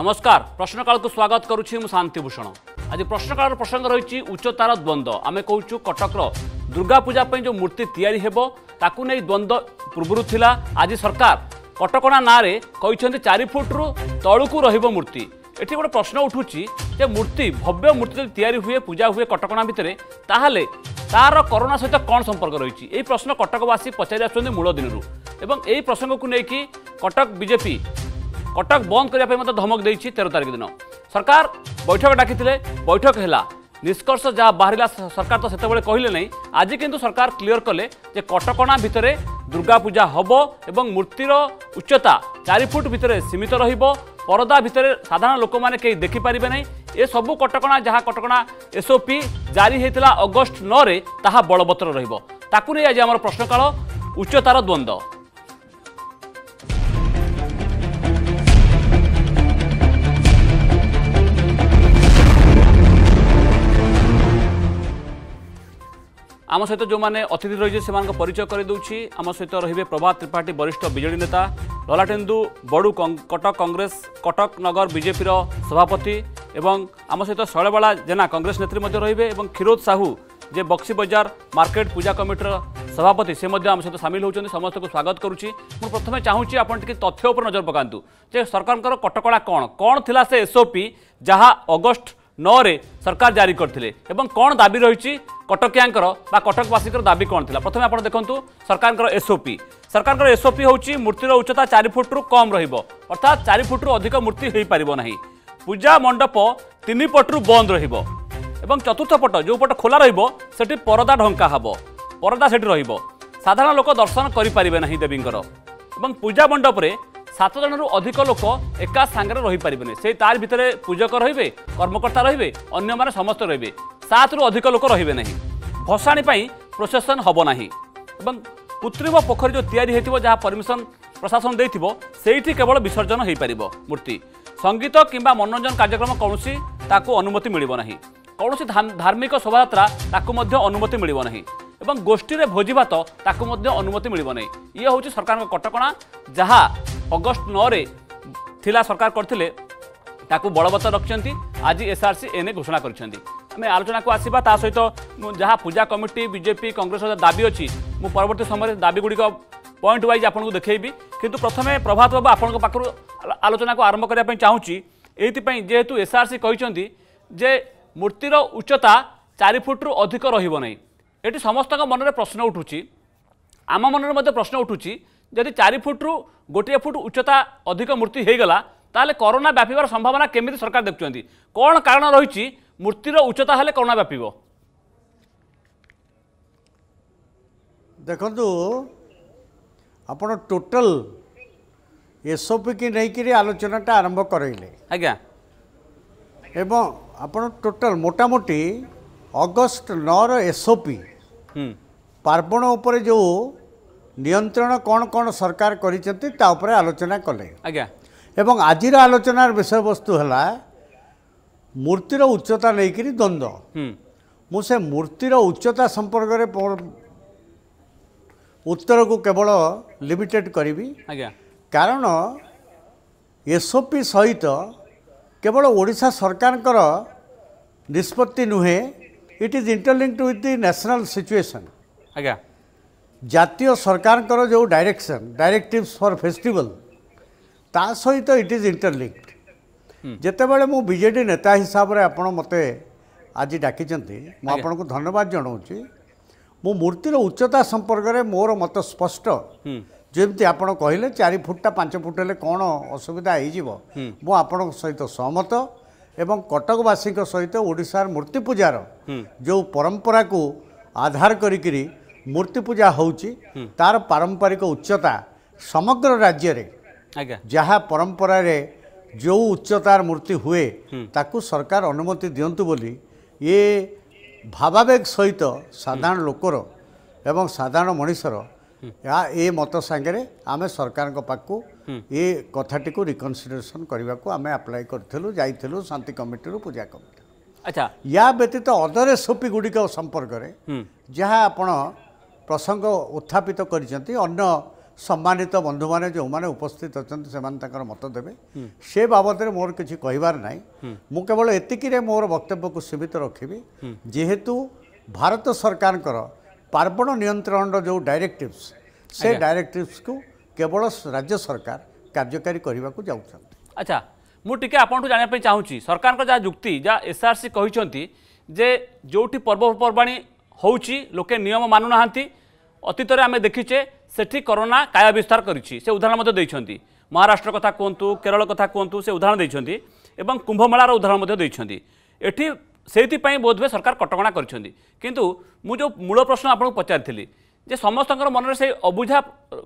নমস্কার প্রশ্নকালকু স্বাগত করুছি মু শান্তিভূষণ আজ প্রশ্নকালর প্রসঙ্গ রয়েছে উচ্চতার দ্বন্দ্ব আমি কৌছু কটকর দুর্গাপূজা যে মূর্তি তৈরি হব তাকে নিয়ে দ্বন্দ্ব পূর্বর লা আজ সরকার কটকণা নাঁরে কিন্তু চারি ফুট্রু তলকু রহব মূর্তি এটি গোটে প্রশ্ন উঠুছি যে মূর্তি ভব্য মূর্তি যদি তৈরি হুয়ে পূজা হুয়ে কটকণা ভিতরে তাহলে তার করোনা সহ কম সম্পর্ক রয়েছে এই প্রশ্ন কটকবাসী পচারি আসছেন মূল দিনর এবং এই প্রসঙ্গক নেই কটক বিজেপি কটক বন্ধ করা মধ্যে ধমক দিয়েছে তের তারিখ দিন সরকার বৈঠক ডাকি বৈঠক হল নিষ্কর্ষ যা বাহারা সরকার তো সেতবে কহিলে নাই আজ কিন্তু সরকার ক্লিয়র কলে যে কটকা ভিতরে দুর্গাপূজা হব এবং মূর্তির উচ্চতা চারি ফুট ভিতরে সীমিত রহব পরদা ভিতরে সাধারণ লোক মানে কে দেখিপারে না এসবু কটকা যা কটকা এসওপি জারি হয়েছিল অগস্ট নয় তাহা বলবত্তর রহব তাকে আজ আমার প্রশ্নকাল উচ্চতার দ্বন্দ্ব आम सहित जो मैंने अतिथि रही परिचय करदे आम सहित रे प्रभात त्रिपाठी वरिष्ठ विजे नेता ललाटेन्दु बड़ू कटक कंग्रेस कटक नगर बीजेपी सभापति आम सहित शैलबाला जेना कंग्रेस नेत्री रे क्षीरोद साहू जे बक्सी बजार मार्केट पूजा कमिटर सभापति से आम सहित सामिल होती समस्त को स्वागत करुच्ची मुझे प्रथम चाहूँगी आपड़ तथ्य उपर नजर पकातु जे सरकार कटका कौन कौन थी से एसओपी जहाँ अगस्ट নরে সরকার জারি করে এবং কোণ দাবি রয়েছে কটকিয়াঙ্কর বা কটকবাসীকর দাবি কোণ লা প্রথমে আপনার দেখুন সরকারকর এসওপি সরকারকর এসওপি হচ্ছে মূর্তির উচ্চতা চারি ফুট্রু কম রহব অর্থাৎ চারি ফুট্রু অধিক মূর্তি হয়ে পাব না পূজা মণ্ডপ তিন পটু বন্ধ রহব এবং চতুর্থ পট যে পট খোলা রহব সেটি পরদা ঢঙ্কা হব পরদা সেটি রহব সাধারণ লোক দর্শন করে পারে না দেবীঙ্কর এবং পূজা মণ্ডপে ସାତ ଜଣରୁ ଅଧିକ ଲୋକ ଏକା ସାଙ୍ଗରେ ରହିପାରିବେନି ସେ ତାର ଭିତରେ ପୂଜକ ରହିବେ କର୍ମକର୍ତ୍ତା ରହିବେ ଅନ୍ୟମାନେ ସମସ୍ତେ ରହିବେ ସାତରୁ ଅଧିକ ଲୋକ ରହିବେ ନାହିଁ ଭସାଣି ପାଇଁ ପ୍ରୋସେସନ୍ ହେବ ନାହିଁ ଏବଂ କୃତ୍ରିମ ପୋଖରୀ ଯେଉଁ ତିଆରି ହୋଇଥିବ ଯାହା ପରମିଶନ ପ୍ରଶାସନ ଦେଇଥିବ ସେଇଠି କେବଳ ବିସର୍ଜନ ହୋଇପାରିବ ମୂର୍ତ୍ତି ସଙ୍ଗୀତ କିମ୍ବା ମନୋରଞ୍ଜନ କାର୍ଯ୍ୟକ୍ରମ କୌଣସି ତାକୁ ଅନୁମତି ମିଳିବ ନାହିଁ କୌଣସି ଧାର୍ମିକ ଶୋଭାଯାତ୍ରା ତାକୁ ମଧ୍ୟ ଅନୁମତି ମିଳିବ ନାହିଁ ଏବଂ ଗୋଷ୍ଠୀରେ ଭୋଜିଭାତ ତାକୁ ମଧ୍ୟ ଅନୁମତି ମିଳିବ ନାହିଁ ଇଏ ହେଉଛି ସରକାରଙ୍କ କଟକଣା ଯାହା ଅଗଷ୍ଟ ନଅରେ ଥିଲା ସରକାର କରିଥିଲେ ତାକୁ ବଳବତ୍ତର ରଖିଛନ୍ତି ଆଜି ଏସ୍ଆର୍ସି ଏ ନେଇ ଘୋଷଣା କରିଛନ୍ତି ଆମେ ଆଲୋଚନାକୁ ଆସିବା ତା ସହିତ ମୁଁ ଯାହା ପୂଜା କମିଟି ବିଜେପି କଂଗ୍ରେସର ଦାବି ଅଛି ମୁଁ ପରବର୍ତ୍ତୀ ସମୟରେ ଦାବିଗୁଡ଼ିକ ପଏଣ୍ଟ ୱାଇଜ୍ ଆପଣଙ୍କୁ ଦେଖେଇବି କିନ୍ତୁ ପ୍ରଥମେ ପ୍ରଭାତ ବାବୁ ଆପଣଙ୍କ ପାଖରୁ ଆଲୋଚନାକୁ ଆରମ୍ଭ କରିବା ପାଇଁ ଚାହୁଁଛି ଏଇଥିପାଇଁ ଯେହେତୁ ଏସ୍ଆର୍ସି କହିଛନ୍ତି ଯେ ମୂର୍ତ୍ତିର ଉଚ୍ଚତା ଚାରି ଫୁଟରୁ ଅଧିକ ରହିବ ନାହିଁ ଏଠି ସମସ୍ତଙ୍କ ମନରେ ପ୍ରଶ୍ନ ଉଠୁଛି ଆମ ମନରେ ମଧ୍ୟ ପ୍ରଶ୍ନ ଉଠୁଛି ଯଦି ଚାରି ଫୁଟରୁ ଗୋଟିଏ ଫୁଟ ଉଚ୍ଚତା ଅଧିକ ମୂର୍ତ୍ତି ହୋଇଗଲା ତାହେଲେ କରୋନା ବ୍ୟାପିବାର ସମ୍ଭାବନା କେମିତି ସରକାର ଦେଖୁଛନ୍ତି କ'ଣ କାରଣ ରହିଛି ମୂର୍ତ୍ତିର ଉଚ୍ଚତା ହେଲେ କରୋନା ବ୍ୟାପିବ ଦେଖନ୍ତୁ ଆପଣ ଟୋଟାଲ ଏସ୍ଓପିକି ନେଇକରି ଆଲୋଚନାଟା ଆରମ୍ଭ କରେଇଲେ ଆଜ୍ଞା ଏବଂ ଆପଣ ଟୋଟାଲ ମୋଟାମୋଟି ଅଗଷ୍ଟ ନଅର ଏସ୍ଓପି ପାର୍ବଣ ଉପରେ ଯେଉଁ ନିୟନ୍ତ୍ରଣ କ'ଣ କ'ଣ ସରକାର କରିଛନ୍ତି ତା ଉପରେ ଆଲୋଚନା କଲେ ଆଜ୍ଞା ଏବଂ ଆଜିର ଆଲୋଚନାର ବିଷୟବସ୍ତୁ ହେଲା ମୂର୍ତ୍ତିର ଉଚ୍ଚତା ନେଇକରି ଦ୍ୱନ୍ଦ୍ୱ ମୁଁ ସେ ମୂର୍ତ୍ତିର ଉଚ୍ଚତା ସମ୍ପର୍କରେ ଉତ୍ତରକୁ କେବଳ ଲିମିଟେଡ଼୍ କରିବି ଆଜ୍ଞା କାରଣ ଏସ୍ଓପି ସହିତ କେବଳ ଓଡ଼ିଶା ସରକାରଙ୍କର ନିଷ୍ପତ୍ତି ନୁହେଁ it is interlinked with the national situation ଆଜ୍ଞା ଜାତୀୟ ସରକାରଙ୍କର ଯେଉଁ ଡାଇରେକ୍ସନ୍ ଡାଇରେକ୍ଟିଭ୍ସ ଫର୍ ଫେଷ୍ଟିଭାଲ୍ ତା ସହିତ ଇଟ୍ ଇଜ୍ ଇଣ୍ଟରଲିଙ୍କ୍ଡ ଯେତେବେଳେ ମୁଁ ବିଜେଡ଼ି ନେତା ହିସାବରେ ଆପଣ ମୋତେ ଆଜି ଡାକିଛନ୍ତି ମୁଁ ଆପଣଙ୍କୁ ଧନ୍ୟବାଦ ଜଣାଉଛି ମୁଁ ମୂର୍ତ୍ତିର ଉଚ୍ଚତା ସମ୍ପର୍କରେ ମୋର ମତ ସ୍ପଷ୍ଟ ଯେମିତି ଆପଣ କହିଲେ ଚାରି ଫୁଟଟା ପାଞ୍ଚ ଫୁଟ ହେଲେ କ'ଣ ଅସୁବିଧା ହେଇଯିବ ମୁଁ ଆପଣଙ୍କ ସହିତ ସହମତ ଏବଂ କଟକବାସୀଙ୍କ ସହିତ ଓଡ଼ିଶାର ମୂର୍ତ୍ତି ପୂଜାର ଯେଉଁ ପରମ୍ପରାକୁ ଆଧାର କରିକିରି ମୂର୍ତ୍ତି ପୂଜା ହେଉଛି ତାର ପାରମ୍ପରିକ ଉଚ୍ଚତା ସମଗ୍ର ରାଜ୍ୟରେ ଯାହା ପରମ୍ପରାରେ ଯେଉଁ ଉଚ୍ଚତାର ମୂର୍ତ୍ତି ହୁଏ ତାକୁ ସରକାର ଅନୁମତି ଦିଅନ୍ତୁ ବୋଲି ଏ ଭାବାବେଗ ସହିତ ସାଧାରଣ ଲୋକର ଏବଂ ସାଧାରଣ ମଣିଷର ଏହା ଏ ମତ ସାଙ୍ଗରେ ଆମେ ସରକାରଙ୍କ ପାଖକୁ ଏ କଥାଟିକୁ ରିକନସିଡ଼େସନ୍ କରିବାକୁ ଆମେ ଆପ୍ଲାଏ କରିଥିଲୁ ଯାଇଥିଲୁ ଶାନ୍ତି କମିଟିରୁ ପୂଜା କମିଟି ଆଚ୍ଛା ୟା ବ୍ୟତୀତ ଅଦର ଏସ୍ଓପି ଗୁଡ଼ିକ ସମ୍ପର୍କରେ ଯାହା ଆପଣ প্রসঙ্গ উত্থাপিত করেছেন অন্য সম্মানিত বন্ধুমানে যে উপস্থিত অনেক সে মত দেবে সে বাবদে মোর কিছু কহবার না মু কেবল এতিকিরে মোর বক্তব্যকে সীমিত রাখবি যেহেতু ভারত সরকারকর পার্বণ নিয়ন্ত্রণর যে ডাইরেক্টিভস সে ডাইরেক্টিভসকে কেবল রাজ্য সরকার কার্যকারী করা যাচ্ছেন আচ্ছা মু টিকে আপনার জাঁয়া চাহুছি সরকার যা যুক্তি যা এসআরসি কিন্তু যে যেটি পর্বপর্বাণী হচ্ছে লোকে নিয়ম মানু না ଅତୀତରେ ଆମେ ଦେଖିଛେ ସେଠି କରୋନା କାୟା ବିସ୍ତାର କରିଛି ସେ ଉଦାହରଣ ମଧ୍ୟ ଦେଇଛନ୍ତି ମହାରାଷ୍ଟ୍ର କଥା କୁହନ୍ତୁ କେରଳ କଥା କୁହନ୍ତୁ ସେ ଉଦାହରଣ ଦେଇଛନ୍ତି ଏବଂ କୁମ୍ଭମେଳାର ଉଦାହରଣ ମଧ୍ୟ ଦେଇଛନ୍ତି ଏଠି ସେଇଥିପାଇଁ ବୋଧହୁଏ ସରକାର କଟକଣା କରିଛନ୍ତି କିନ୍ତୁ ମୁଁ ଯେଉଁ ମୂଳ ପ୍ରଶ୍ନ ଆପଣଙ୍କୁ ପଚାରିଥିଲି ଯେ ସମସ୍ତଙ୍କର ମନରେ ସେଇ ଅବୁଝା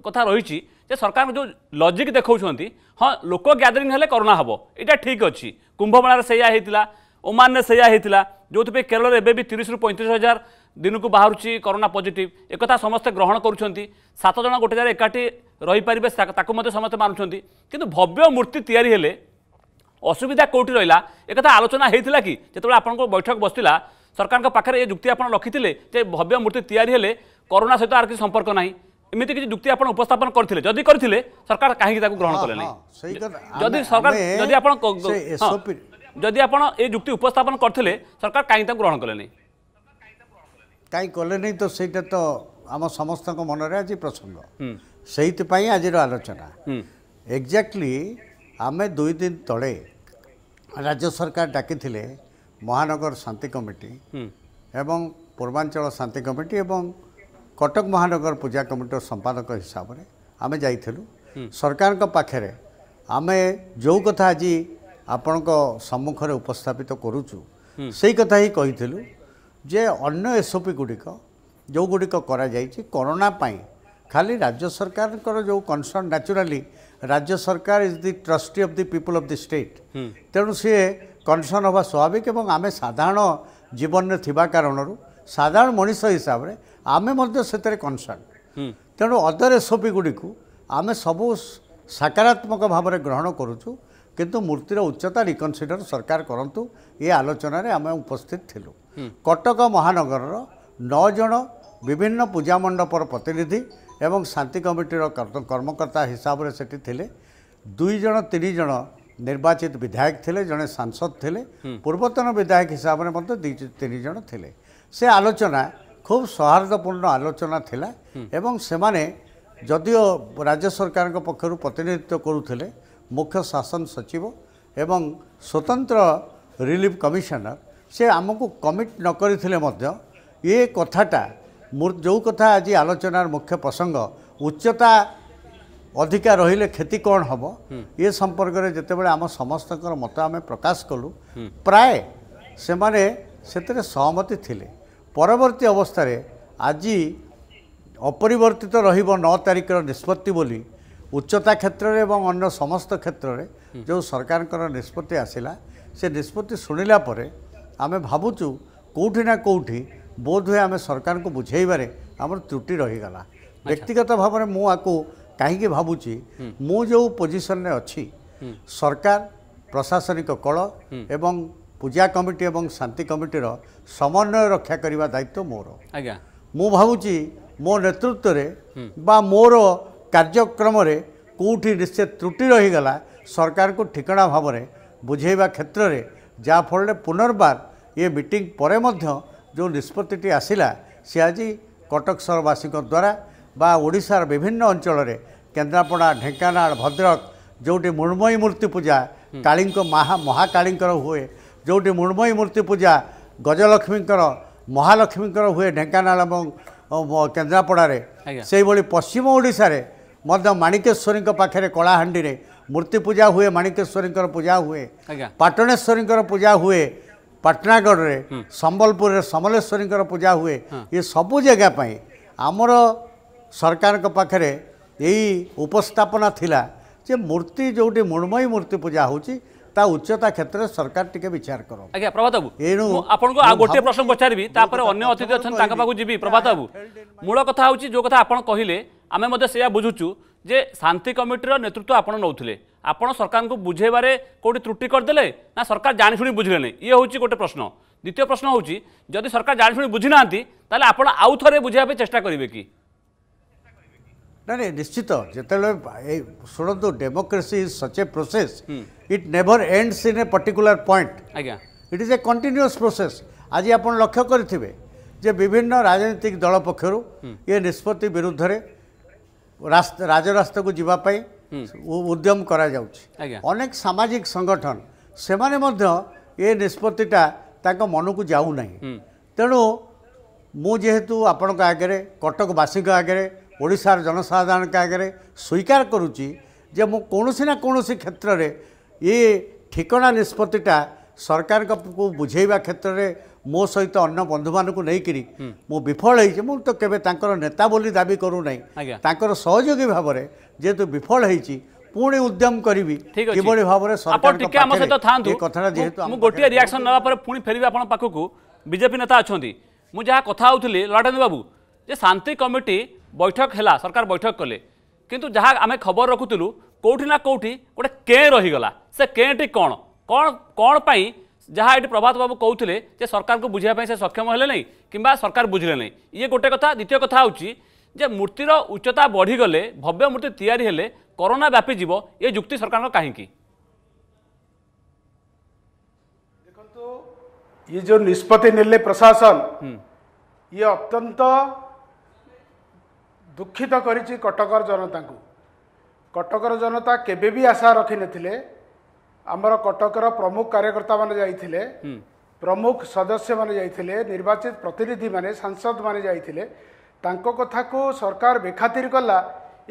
କଥା ରହିଛି ଯେ ସରକାର ଯେଉଁ ଲଜିକ୍ ଦେଖାଉଛନ୍ତି ହଁ ଲୋକ ଗ୍ୟାଦରିଂ ହେଲେ କରୋନା ହେବ ଏଇଟା ଠିକ୍ ଅଛି କୁମ୍ଭମେଳାରେ ସେଇଆ ହେଇଥିଲା ଓମାନରେ ସେଇଆ ହେଇଥିଲା ଯେଉଁଥିପାଇଁ କେରଳରେ ଏବେ ବି ତିରିଶରୁ ପଇଁତିରିଶ ହଜାର দিনকু বাহুছি করোনা পজিটিভ একথা সমস্তে গ্রহণ করছেন সাত জন গোটে জায়গায় একাঠি রইপারে তাকে মধ্যে সমস্তে মানুষ কিন্তু ভব্য মূর্তি তৈরি হলে অসুবিধা কোটি রহলা একথা আলোচনা হয়েছিল কি যেতবে আপনার বৈঠক বসিলা সরকারଙ୍କ পাখে এ যুক্তি আপনার রক্ষিলে যে ভব্য মূর্তি তৈরি হলে করোনা সহ আর কিছু সম্পর্ক না এমিতি কিছু যুক্তি আপনার উপস্থাপন করলে যদি করলে সরকার কাহি তাকে গ্রহণ কলে না যদি সরকার যদি আপনার যদি আপনার এই যুক্তি উপস্থাপন করলে সরকার কাহি তাকে গ্রহণ কলে না କାହିଁ କଲେ ନାହିଁ ତ ସେଇଟା ତ ଆମ ସମସ୍ତଙ୍କ ମନରେ ଆଜି ପ୍ରସଙ୍ଗ ସେଇଥିପାଇଁ ଆଜିର ଆଲୋଚନା ଏକ୍ଜାକ୍ଟଲି ଆମେ ଦୁଇ ଦିନ ତଳେ ରାଜ୍ୟ ସରକାର ଡାକିଥିଲେ ମହାନଗର ଶାନ୍ତି କମିଟି ଏବଂ ପୂର୍ବାଞ୍ଚଳ ଶାନ୍ତି କମିଟି ଏବଂ କଟକ ମହାନଗର ପୂଜା କମିଟିର ସମ୍ପାଦକ ହିସାବରେ ଆମେ ଯାଇଥିଲୁ ସରକାରଙ୍କ ପାଖରେ ଆମେ ଯେଉଁ କଥା ଆଜି ଆପଣଙ୍କ ସମ୍ମୁଖରେ ଉପସ୍ଥାପିତ କରୁଛୁ ସେଇ କଥା ହିଁ କହିଥିଲୁ ଯେ ଅନ୍ୟ ଏସ୍ଓପି ଗୁଡ଼ିକ ଯେଉଁ ଗୁଡ଼ିକ କରାଯାଇଛି କରୋନା ପାଇଁ ଖାଲି ରାଜ୍ୟ ସରକାରଙ୍କର ଯେଉଁ କନ୍ସର୍ଣ୍ଣ ନ୍ୟାଚୁରାଲି ରାଜ୍ୟ ସରକାର is the trustee of the people of the state ତେଣୁ ସିଏ କନ୍ସର୍ଣ୍ଣ ହେବା ସ୍ୱାଭାବିକ ଏବଂ ଆମେ ସାଧାରଣ ଜୀବନରେ ଥିବା କାରଣରୁ ସାଧାରଣ ମଣିଷ ହିସାବରେ ଆମେ ମଧ୍ୟ ସେଥିରେ କନ୍ସର୍ଣ୍ଣ ତେଣୁ ଅଦର ଏସ୍ଓପି ଗୁଡ଼ିକୁ ଆମେ ସବୁ ସକାରାତ୍ମକ ଭାବରେ ଗ୍ରହଣ କରୁଛୁ କିନ୍ତୁ ମୂର୍ତ୍ତିର ଉଚ୍ଚତା ରିକନସିଡ଼ର ସରକାର କରନ୍ତୁ ଏ ଆଲୋଚନାରେ ଆମେ ଉପସ୍ଥିତ ଥିଲୁ কটক মহানগরর নଅ জন বিভিন্ন পূজা মণ্ডপর প্রতিনিধি এবং শান্তি কমিটির কর্মকর্তা হিসাবে সেটি লে দুই জন তিন জন নির্বাচিত বিধায়ক লে জনে সাংসদ লে পূর্বতন বিধায়ক হিসাবে মধ্যে দুই তিন জন লে সে আলোচনা খুব সৌহার্দ্যপূর্ণ আলোচনা লা এবং সেমানে যদিও রাজ্য সরকার পক্ষ প্রতিনিধিত্ব করুলে মুখ্য শাসন সচিব এবং স্বতন্ত্র রিলিফ কমিশনার ସେ ଆମକୁ କମିଟ୍ ନ କରିଥିଲେ ମଧ୍ୟ ଏ କଥାଟା ଯେଉଁ କଥା ଆଜି ଆଲୋଚନାର ମୁଖ୍ୟ ପ୍ରସଙ୍ଗ ଉଚ୍ଚତା ଅଧିକା ରହିଲେ କ୍ଷତି କ'ଣ ହେବ ଏ ସମ୍ପର୍କରେ ଯେତେବେଳେ ଆମ ସମସ୍ତଙ୍କର ମତ ଆମେ ପ୍ରକାଶ କଲୁ ପ୍ରାୟ ସେମାନେ ସେଥିରେ ସହମତି ଥିଲେ ପରବର୍ତ୍ତୀ ଅବସ୍ଥାରେ ଆଜି ଅପରିବର୍ତ୍ତିତ ରହିବ ନଅ ତାରିଖର ନିଷ୍ପତ୍ତି ବୋଲି ଉଚ୍ଚତା କ୍ଷେତ୍ରରେ ଏବଂ ଅନ୍ୟ ସମସ୍ତ କ୍ଷେତ୍ରରେ ଯେଉଁ ସରକାରଙ୍କର ନିଷ୍ପତ୍ତି ଆସିଲା ସେ ନିଷ୍ପତ୍ତି ଶୁଣିଲା ପରେ ଆମେ ଭାବୁଛୁ କେଉଁଠି ନା କେଉଁଠି ବୋଧହୁଏ ଆମେ ସରକାରଙ୍କୁ ବୁଝେଇବାରେ ଆମର ତ୍ରୁଟି ରହିଗଲା ବ୍ୟକ୍ତିଗତ ଭାବରେ ମୁଁ ଆକୁ କାହିଁକି ଭାବୁଛି ମୁଁ ଯେଉଁ ପୋଜିସନରେ ଅଛି ସରକାର ପ୍ରଶାସନିକ କଳ ଏବଂ ପୂଜା କମିଟି ଏବଂ ଶାନ୍ତି କମିଟିର ସମନ୍ୱୟ ରକ୍ଷା କରିବା ଦାୟିତ୍ୱ ମୋର ଆଜ୍ଞା ମୁଁ ଭାବୁଛି ମୋ ନେତୃତ୍ୱରେ ବା ମୋର କାର୍ଯ୍ୟକ୍ରମରେ କେଉଁଠି ନିଶ୍ଚୟ ତ୍ରୁଟି ରହିଗଲା ସରକାରଙ୍କୁ ଠିକଣା ଭାବରେ ବୁଝେଇବା କ୍ଷେତ୍ରରେ ଯାହାଫଳରେ ପୁନର୍ବାର ଏ ମିଟିଂ ପରେ ମଧ୍ୟ ଯେଉଁ ନିଷ୍ପତ୍ତିଟି ଆସିଲା ସେ ଆଜି କଟକ ସହରବାସୀଙ୍କ ଦ୍ୱାରା ବା ଓଡ଼ିଶାର ବିଭିନ୍ନ ଅଞ୍ଚଳରେ କେନ୍ଦ୍ରାପଡ଼ା ଢେଙ୍କାନାଳ ଭଦ୍ରକ ଯେଉଁଠି ମୃଣ୍ମୟୀ ମୂର୍ତ୍ତି ପୂଜା କାଳୀଙ୍କ ମହା ମହାକାଳୀଙ୍କର ହୁଏ ଯେଉଁଠି ମୃଣ୍ମୟୀ ମୂର୍ତ୍ତି ପୂଜା ଗଜଲକ୍ଷ୍ମୀଙ୍କର ମହାଲକ୍ଷ୍ମୀଙ୍କର ହୁଏ ଢେଙ୍କାନାଳ ଏବଂ କେନ୍ଦ୍ରାପଡ଼ାରେ ସେହିଭଳି ପଶ୍ଚିମ ଓଡ଼ିଶାରେ ମଧ୍ୟ ମାଣିକେଶ୍ୱରୀଙ୍କ ପାଖରେ କଳାହାଣ୍ଡିରେ ମୂର୍ତ୍ତି ପୂଜା ହୁଏ ମାଣିକେଶ୍ୱରୀଙ୍କର ପୂଜା ହୁଏ ପାଟଣେଶ୍ୱରୀଙ୍କର ପୂଜା ହୁଏ ପାଟଣାଗଡ଼ରେ ସମ୍ବଲପୁରରେ ସମଲେଶ୍ୱରୀଙ୍କର ପୂଜା ହୁଏ ଏ ସବୁ ଜାଗା ପାଇଁ ଆମର ସରକାରଙ୍କ ପାଖରେ ଏଇ ଉପସ୍ଥାପନା ଥିଲା ଯେ ମୂର୍ତ୍ତି ଯେଉଁଠି ମୃଣ୍ମୟୀ ମୂର୍ତ୍ତି ପୂଜା ହେଉଛି ତା ଉଚ୍ଚତା କ୍ଷେତ୍ରରେ ସରକାର ଟିକେ ବିଚାର କର ଆଜ୍ଞା ପ୍ରଭାତ ବାବୁ ଏଣୁ ଆପଣଙ୍କୁ ଆଉ ଗୋଟିଏ ପ୍ରଶ୍ନ ପଚାରିବି ତାପରେ ଅନ୍ୟ ଅତିଥି ଅଛନ୍ତି ତାଙ୍କ ପାଖକୁ ଯିବି ପ୍ରଭାତ ବାବୁ ମୂଳ କଥା ହେଉଛି ଯେଉଁ କଥା ଆପଣ କହିଲେ ଆମେ ମଧ୍ୟ ସେଇଆ ବୁଝୁଛୁ ଯେ ଶାନ୍ତି କମିଟିର ନେତୃତ୍ୱ ଆପଣ ନେଉଥିଲେ ଆପଣ ସରକାରଙ୍କୁ ବୁଝେଇବାରେ କେଉଁଠି ତ୍ରୁଟି କରିଦେଲେ ନା ସରକାର ଜାଣିଶୁଣି ବୁଝିଲେନି ଇଏ ହେଉଛି ଗୋଟେ ପ୍ରଶ୍ନ ଦ୍ୱିତୀୟ ପ୍ରଶ୍ନ ହେଉଛି ଯଦି ସରକାର ଜାଣିଶୁଣି ବୁଝିନାହାନ୍ତି ତାହେଲେ ଆପଣ ଆଉ ଥରେ ବୁଝିବା ପାଇଁ ଚେଷ୍ଟା କରିବେ କି ନାଇଁ ନାଇଁ ନିଶ୍ଚିତ ଯେତେବେଳେ ଶୁଣନ୍ତୁ democracy is such a process it never ends in a particular point ଆଜ୍ଞା it is a continuous process ଆଜି ଆପଣ ଲକ୍ଷ୍ୟ କରିଥିବେ ଯେ ବିଭିନ୍ନ ରାଜନୈତିକ ଦଳ ପକ୍ଷରୁ ଏ ନିଷ୍ପତ୍ତି ବିରୁଦ୍ଧରେ ରାଜରାସ୍ତାକୁ ଯିବା ପାଇଁ ଉଦ୍ୟମ କରାଯାଉଛି ଅନେକ ସାମାଜିକ ସଂଗଠନ ସେମାନେ ମଧ୍ୟ ଏ ନିଷ୍ପତ୍ତିଟା ତାଙ୍କ ମନକୁ ଯାଉନାହିଁ ତେଣୁ ମୁଁ ଯେହେତୁ ଆପଣଙ୍କ ଆଗରେ କଟକବାସୀଙ୍କ ଆଗରେ ଓଡ଼ିଶାର ଜନସାଧାରଣଙ୍କ ଆଗରେ ସ୍ୱୀକାର କରୁଛି ଯେ ମୁଁ କୌଣସି ନା କୌଣସି କ୍ଷେତ୍ରରେ ଏ ଠିକଣା ନିଷ୍ପତ୍ତିଟା ସରକାରଙ୍କୁ ବୁଝେଇବା କ୍ଷେତ୍ରରେ ମୋ ସହିତ ଅନ୍ୟ ବନ୍ଧୁମାନଙ୍କୁ ନେଇକରି ମୁଁ ବିଫଳ ହେଇଛି ମୁଁ ତ କେବେ ତାଙ୍କର ନେତା ବୋଲି ଦାବି କରୁନାହିଁ ତାଙ୍କର ସହଯୋଗୀ ଭାବରେ जेहेतु विफल हो पुणे उद्यम करी किभली भाव सरकार गोटे रियाक्शन नापर पुणी फेरबी आपको बीजेपी नेता अच्छा मुझे जहाँ कथी लड़ाटेन्द्र बाबू जे शांति कमिटी बैठक है सरकार बैठक कले कि जहाँ आम खबर रखुलु कौटिना कौटी गोटे के रहीगला से के कौन कौन कौन पाई जहाँ ये प्रभात बाबू कहते सरकार को बुझाप सक्षम हेले कि सरकार बुझे ना ये गोटे कथा द्वितीय कथ हो ଯେ ମୂର୍ତ୍ତିର ଉଚ୍ଚତା ବଢ଼ିଗଲେ ଭବ୍ୟ ମୂର୍ତ୍ତି ତିଆରି ହେଲେ କରୋନା ବ୍ୟାପିଯିବ ଏ ଯୁକ୍ତି ସରକାରଙ୍କ କାହିଁକି ଦେଖନ୍ତୁ ଇଏ ଯେଉଁ ନିଷ୍ପତ୍ତି ନେଲେ ପ୍ରଶାସନ ଇଏ ଅତ୍ୟନ୍ତ ଦୁଃଖିତ କରିଛି କଟକର ଜନତାଙ୍କୁ କଟକର ଜନତା କେବେ ବି ଆଶା ରଖିନଥିଲେ ଆମର କଟକର ପ୍ରମୁଖ କାର୍ଯ୍ୟକର୍ତ୍ତାମାନେ ଯାଇଥିଲେ ପ୍ରମୁଖ ସଦସ୍ୟମାନେ ଯାଇଥିଲେ ନିର୍ବାଚିତ ପ୍ରତିନିଧିମାନେ ସାଂସଦମାନେ ଯାଇଥିଲେ ତାଙ୍କ କଥାକୁ ସରକାର ବେଖାତିର କଲା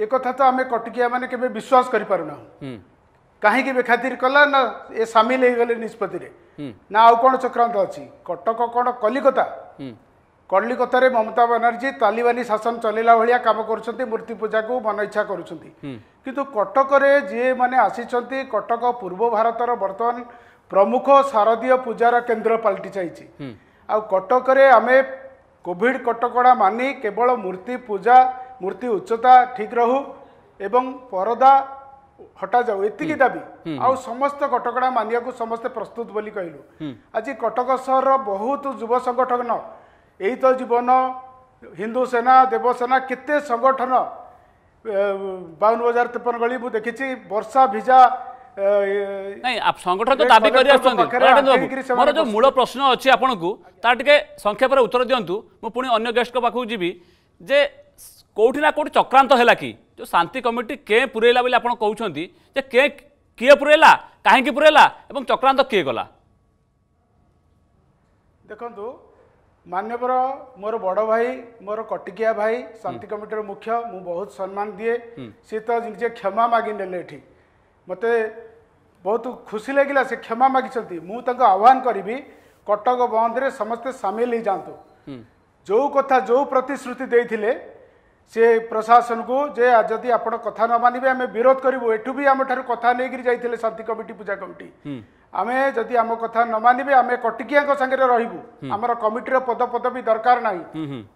ଏ କଥା ତ ଆମେ କଟିକିଆ ମାନେ କେବେ ବିଶ୍ୱାସ କରିପାରୁନାହୁଁ କାହିଁକି ବେଖାତିର କଲା ନା ଏ ସାମିଲ ହେଇଗଲେ ନିଷ୍ପତ୍ତିରେ ନା ଆଉ କ'ଣ ଚକ୍ରାନ୍ତ ଅଛି କଟକ କ'ଣ କଲିକତା କଲିକତାରେ ମମତା ବାନାର୍ଜୀ ତାଲିବାନୀ ଶାସନ ଚଲେଇଲା ଭଳିଆ କାମ କରୁଛନ୍ତି ମୂର୍ତ୍ତି ପୂଜାକୁ ମନ ଇଚ୍ଛା କରୁଛନ୍ତି କିନ୍ତୁ କଟକରେ ଯିଏ ମାନେ ଆସିଛନ୍ତି କଟକ ପୂର୍ବ ଭାରତର ବର୍ତ୍ତମାନ ପ୍ରମୁଖ ଶାରଦୀୟ ପୂଜାର କେନ୍ଦ୍ର ପାଲଟି ଯାଇଛି ଆଉ କଟକରେ ଆମେ କୋଭିଡ଼୍ କଟକଣା ମାନି କେବଳ ମୂର୍ତ୍ତି ପୂଜା ମୂର୍ତ୍ତି ଉଚ୍ଚତା ଠିକ୍ ରହୁ ଏବଂ ପରଦା ହଟାଯାଉ ଏତିକି ଦାବି ଆଉ ସମସ୍ତ କଟକଣା ମାନିବାକୁ ସମସ୍ତେ ପ୍ରସ୍ତୁତ ବୋଲି କହିଲୁ ଆଜି କଟକ ସହରର ବହୁତ ଯୁବ ସଂଗଠନ ଏଇ ତ ଜୀବନ ହିନ୍ଦୁ ସେନା ଦେବସେନା କେତେ ସଂଗଠନ ବାଉନ ବଜାର ତେପନ ଗଳି ମୁଁ ଦେଖିଛି ବର୍ଷା ଭିଜା ନାଇଁ ସଂଗଠନ ତ ଦାବି କରି ଆସୁଛନ୍ତି ବାବୁ ମୋର ଯେଉଁ ମୂଳ ପ୍ରଶ୍ନ ଅଛି ଆପଣଙ୍କୁ ତାର ଟିକେ ସଂକ୍ଷେପରେ ଉତ୍ତର ଦିଅନ୍ତୁ ମୁଁ ପୁଣି ଅନ୍ୟ ଗେଷ୍ଟଙ୍କ ପାଖକୁ ଯିବି ଯେ କେଉଁଠି ନା କେଉଁଠି ଚକ୍ରାନ୍ତ ହେଲା କି ଯେଉଁ ଶାନ୍ତି କମିଟି କେ ପୁରେଇଲା ବୋଲି ଆପଣ କହୁଛନ୍ତି ଯେ କେ କିଏ ପୁରେଇଲା କାହିଁକି ପୁରେଇଲା ଏବଂ ଚକ୍ରାନ୍ତ କିଏ ଗଲା ଦେଖନ୍ତୁ ମାନ୍ୟବର ମୋର ବଡ଼ ଭାଇ ମୋର କଟିକିଆ ଭାଇ ଶାନ୍ତି କମିଟିର ମୁଖ୍ୟ ମୁଁ ବହୁତ ସମ୍ମାନ ଦିଏ ସିଏ ତ ନିଜେ କ୍ଷମା ମାଗି ନେଲେ ଏଠି ମୋତେ ବହୁତ ଖୁସି ଲାଗିଲା ସେ କ୍ଷମା ମାଗିଛନ୍ତି ମୁଁ ତାଙ୍କୁ ଆହ୍ୱାନ କରିବି କଟକ ବନ୍ଦରେ ସମସ୍ତେ ସାମିଲ ହୋଇଯାଆନ୍ତୁ ଯେଉଁ କଥା ଯେଉଁ ପ୍ରତିଶ୍ରୁତି ଦେଇଥିଲେ ସେ ପ୍ରଶାସନକୁ ଯେ ଯଦି ଆପଣ କଥା ନ ମାନିବେ ଆମେ ବିରୋଧ କରିବୁ ଏଠୁ ବି ଆମଠାରୁ କଥା ନେଇକରି ଯାଇଥିଲେ ଶାନ୍ତି କମିଟି ପୂଜା କମିଟି ଆମେ ଯଦି ଆମ କଥା ନ ମାନିବେ ଆମେ କଟିକିଆଙ୍କ ସାଙ୍ଗରେ ରହିବୁ ଆମର କମିଟିର ପଦ ପଦବୀ ଦରକାର ନାହିଁ